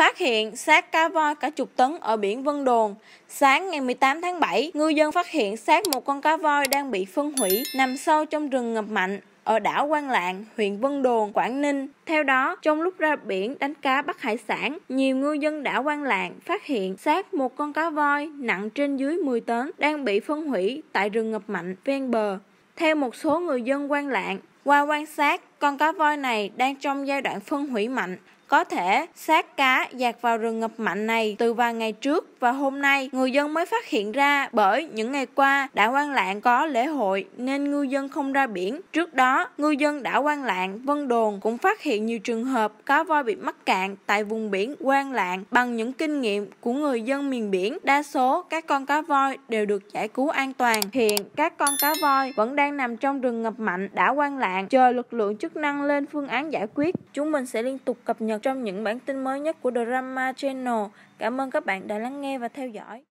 Phát hiện xác cá voi cả chục tấn ở biển Vân Đồn. Sáng ngày 18 tháng 7, ngư dân phát hiện xác một con cá voi đang bị phân hủy nằm sâu trong rừng ngập mạnh ở đảo Quan Lạng, huyện Vân Đồn, Quảng Ninh. Theo đó, trong lúc ra biển đánh cá bắt hải sản, nhiều ngư dân đảo Quan Lạng phát hiện xác một con cá voi nặng trên dưới 10 tấn đang bị phân hủy tại rừng ngập mạnh ven bờ. Theo một số người dân quan lạng, qua quan sát, con cá voi này đang trong giai đoạn phân hủy mạnh. Có thể xác cá dạt vào rừng ngập mạnh này từ vài ngày trước và hôm nay người dân mới phát hiện ra bởi những ngày qua đã quan lạng có lễ hội nên ngư dân không ra biển. Trước đó, ngư dân đã quan lạng Vân Đồn cũng phát hiện nhiều trường hợp cá voi bị mắc cạn tại vùng biển quan lạng bằng những kinh nghiệm của người dân miền biển. Đa số các con cá voi đều được giải cứu an toàn. Hiện các con cá voi vẫn đang nằm trong rừng ngập mạnh đã quan lạng bạn, chờ lực lượng chức năng lên phương án giải quyết. Chúng mình sẽ liên tục cập nhật trong những bản tin mới nhất của Drama Channel. Cảm ơn các bạn đã lắng nghe và theo dõi.